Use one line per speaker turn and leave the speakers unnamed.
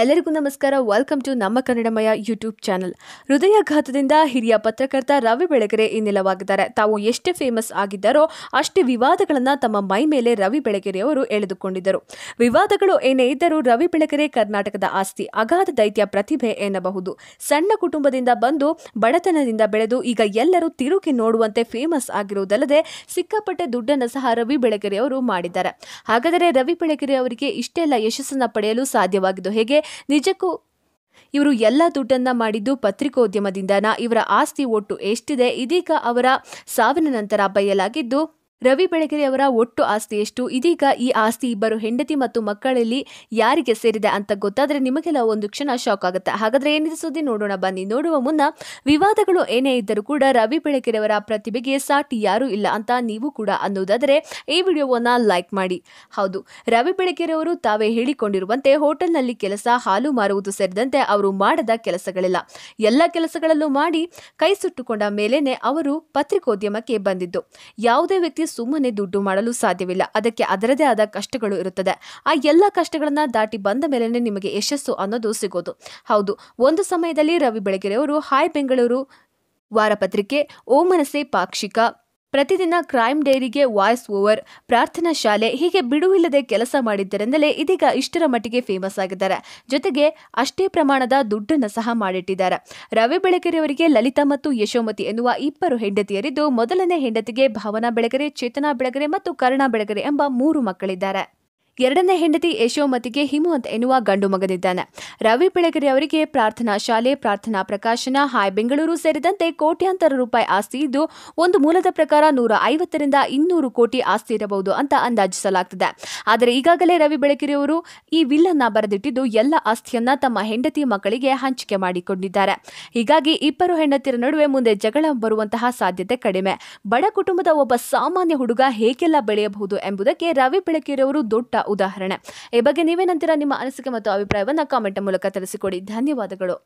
ಎಲ್ಲರಿಗೂ ನಮಸ್ಕಾರ welcome to ನಮ್ಮ ಕನ್ನಡಮಯ ಯೂಟ್ಯೂಬ್ ಚಾನಲ್ ಹೃದಯಾಘಾತದಿಂದ ಹಿರಿಯ ಪತ್ರಕರ್ತ ರವಿ ಬೆಳಗೆರೆ ಇನ್ನಿಲವಾಗಿದ್ದಾರೆ ತಾವು ಎಷ್ಟೇ ಫೇಮಸ್ ಆಗಿದ್ದಾರೋ ಅಷ್ಟೇ ವಿವಾದಗಳನ್ನು ತಮ್ಮ ಮೈ ಮೇಲೆ ರವಿ ಬೆಳಗೆರೆಯವರು ಎಳೆದುಕೊಂಡಿದ್ದರು ವಿವಾದಗಳು ಏನೇ ಇದ್ದರೂ ರವಿ ಬೆಳಗೆರೆ ಕರ್ನಾಟಕದ ಆಸ್ತಿ ಅಗಾಧ ದೈತ್ಯ ಪ್ರತಿಭೆ ಎನ್ನಬಹುದು ಸಣ್ಣ ಕುಟುಂಬದಿಂದ ಬಂದು ಬಡತನದಿಂದ ಬೆಳೆದು ಈಗ ಎಲ್ಲರೂ ತಿರುಗಿ ನೋಡುವಂತೆ ಫೇಮಸ್ ಆಗಿರುವುದಲ್ಲದೆ ಸಿಕ್ಕಾಪಟ್ಟೆ ದುಡ್ಡನ್ನು ಸಹ ರವಿ ಬೆಳಗೆರೆಯವರು ಮಾಡಿದ್ದಾರೆ ಹಾಗಾದರೆ ರವಿ ಬೆಳಗೆರೆ ಅವರಿಗೆ ಇಷ್ಟೆಲ್ಲ ಯಶಸ್ಸನ್ನು ಪಡೆಯಲು ಸಾಧ್ಯವಾಗಿದ್ದು ಹೇಗೆ ನಿಜಕ್ಕೂ ಇವರು ಎಲ್ಲ ದುಡ್ಡನ್ನ ಮಾಡಿದ್ದು ಪತ್ರಿಕೋದ್ಯಮದಿಂದನ ಇವರ ಆಸ್ತಿ ಒಟ್ಟು ಎಷ್ಟಿದೆ ಇದೀಗ ಅವರ ಸಾವಿನ ನಂತರ ಬಯಲಾಗಿದ್ದು ರವಿ ಬೆಳಗೆರೆ ಅವರ ಒಟ್ಟು ಆಸ್ತಿ ಎಷ್ಟು ಇದೀಗ ಈ ಆಸ್ತಿ ಇಬ್ಬರು ಹೆಂಡತಿ ಮತ್ತು ಮಕ್ಕಳಲ್ಲಿ ಯಾರಿಗೆ ಸೇರಿದೆ ಅಂತ ಗೊತ್ತಾದರೆ ನಿಮಗೆಲ್ಲ ಒಂದು ಕ್ಷಣ ಶಾಕ್ ಆಗುತ್ತೆ ಹಾಗಾದರೆ ಏನಿದೆ ಸುದ್ದಿ ನೋಡೋಣ ಬನ್ನಿ ನೋಡುವ ಮುನ್ನ ವಿವಾದಗಳು ಏನೇ ಇದ್ದರೂ ಕೂಡ ರವಿ ಬೆಳಗೆರೆ ಅವರ ಪ್ರತಿಭೆಗೆ ಸಾಟಿ ಯಾರೂ ಇಲ್ಲ ಅಂತ ನೀವು ಕೂಡ ಅನ್ನೋದಾದರೆ ಈ ವಿಡಿಯೋವನ್ನು ಲೈಕ್ ಮಾಡಿ ಹೌದು ರವಿ ಬೆಳಗೆರೆ ಅವರು ತಾವೇ ಹೇಳಿಕೊಂಡಿರುವಂತೆ ಹೋಟೆಲ್ನಲ್ಲಿ ಕೆಲಸ ಹಾಲು ಮಾರುವುದು ಸೇರಿದಂತೆ ಅವರು ಮಾಡದ ಕೆಲಸಗಳಿಲ್ಲ ಎಲ್ಲ ಕೆಲಸಗಳಲ್ಲೂ ಮಾಡಿ ಕೈ ಸುಟ್ಟುಕೊಂಡ ಮೇಲೇನೆ ಅವರು ಪತ್ರಿಕೋದ್ಯಮಕ್ಕೆ ಬಂದಿದ್ದು ಯಾವುದೇ ವ್ಯಕ್ತಿ ಸುಮ್ಮನೆ ದುಡ್ಡು ಮಾಡಲು ಸಾಧ್ಯವಿಲ್ಲ ಅದಕ್ಕೆ ಅದರದೇ ಆದ ಕಷ್ಟಗಳು ಇರುತ್ತದೆ ಆ ಎಲ್ಲ ಕಷ್ಟಗಳನ್ನು ದಾಟಿ ಬಂದ ಮೇಲೇ ನಿಮಗೆ ಯಶಸ್ಸು ಅನ್ನೋದು ಸಿಗೋದು ಹೌದು ಒಂದು ಸಮಯದಲ್ಲಿ ರವಿ ಬೆಳಗೆರೆಯವರು ಹಾಯ್ ಬೆಂಗಳೂರು ವಾರಪತ್ರಿಕೆ ಓಮನಸೆ ಪಾಕ್ಷಿಕ ಪ್ರತಿದಿನ ಕ್ರೈಮ್ ಡೈರಿಗೆ ವಾಯ್ಸ್ ಓವರ್ ಪ್ರಾರ್ಥನಾ ಶಾಲೆ ಹೀಗೆ ಬಿಡುವಿಲ್ಲದೆ ಕೆಲಸ ಮಾಡಿದ್ದರಿಂದಲೇ ಇದೀಗ ಇಷ್ಟರ ಮಟ್ಟಿಗೆ ಫೇಮಸ್ ಆಗಿದ್ದಾರೆ ಜೊತೆಗೆ ಅಷ್ಟೇ ಪ್ರಮಾಣದ ದುಡ್ಡನ್ನು ಸಹ ಮಾಡಿಟ್ಟಿದ್ದಾರೆ ರವಿ ಬೆಳಗೆರೆಯವರಿಗೆ ಅವರಿಗೆ ಲಲಿತಾ ಮತ್ತು ಯಶೋಮತಿ ಎನ್ನುವ ಇಬ್ಬರು ಹೆಂಡತಿಯರಿದ್ದು ಮೊದಲನೇ ಹೆಂಡತಿಗೆ ಭಾವನಾ ಬೆಳಗರೆ ಚೇತನಾ ಬೆಳಗರೆ ಮತ್ತು ಕರುಣಾ ಬೆಳಗರೆ ಎಂಬ ಮೂರು ಮಕ್ಕಳಿದ್ದಾರೆ ಎರಡನೇ ಹೆಂಡತಿ ಯಶೋಮತಿಗೆ ಹಿಮವಂತ್ ಎನ್ನುವ ಗಂಡು ಮಗನಿದ್ದಾನೆ ರವಿ ಬೆಳಗೆರೆ ಅವರಿಗೆ ಪ್ರಾರ್ಥನಾ ಶಾಲೆ ಪ್ರಾರ್ಥನಾ ಪ್ರಕಾಶನ ಹಾಯ್ ಬೆಂಗಳೂರು ಸೇರಿದಂತೆ ಕೋಟ್ಯಾಂತರ ರೂಪಾಯಿ ಆಸ್ತಿ ಇದ್ದು ಒಂದು ಮೂಲದ ಪ್ರಕಾರ ನೂರ ಐವತ್ತರಿಂದ ಇನ್ನೂರು ಕೋಟಿ ಆಸ್ತಿ ಇರಬಹುದು ಅಂತ ಅಂದಾಜಿಸಲಾಗುತ್ತದೆ ಆದರೆ ಈಗಾಗಲೇ ರವಿ ಅವರು ಈ ವಿಲ್ಲನ್ನ ಬರೆದಿಟ್ಟಿದ್ದು ಎಲ್ಲ ಆಸ್ತಿಯನ್ನ ತಮ್ಮ ಹೆಂಡತಿ ಮಕ್ಕಳಿಗೆ ಹಂಚಿಕೆ ಮಾಡಿಕೊಂಡಿದ್ದಾರೆ ಹೀಗಾಗಿ ಇಬ್ಬರು ಹೆಂಡತಿಯರ ನಡುವೆ ಮುಂದೆ ಜಗಳ ಬರುವಂತಹ ಸಾಧ್ಯತೆ ಕಡಿಮೆ ಬಡ ಕುಟುಂಬದ ಒಬ್ಬ ಸಾಮಾನ್ಯ ಹುಡುಗ ಹೇಗೆಲ್ಲ ಬೆಳೆಯಬಹುದು ಎಂಬುದಕ್ಕೆ ರವಿ ಬೆಳಕೆರೆಯವರು ದೊಡ್ಡ ಉದಾಹರಣೆ ಈ ಬಗ್ಗೆ ನೀವೇನಂತೀರಾ ನಿಮ್ಮ ಅನಿಸಿಕೆ ಮತ್ತು ಅಭಿಪ್ರಾಯವನ್ನು ಕಾಮೆಂಟ್ ಮೂಲಕ ತಿಳಿಸಿಕೊಡಿ ಧನ್ಯವಾದಗಳು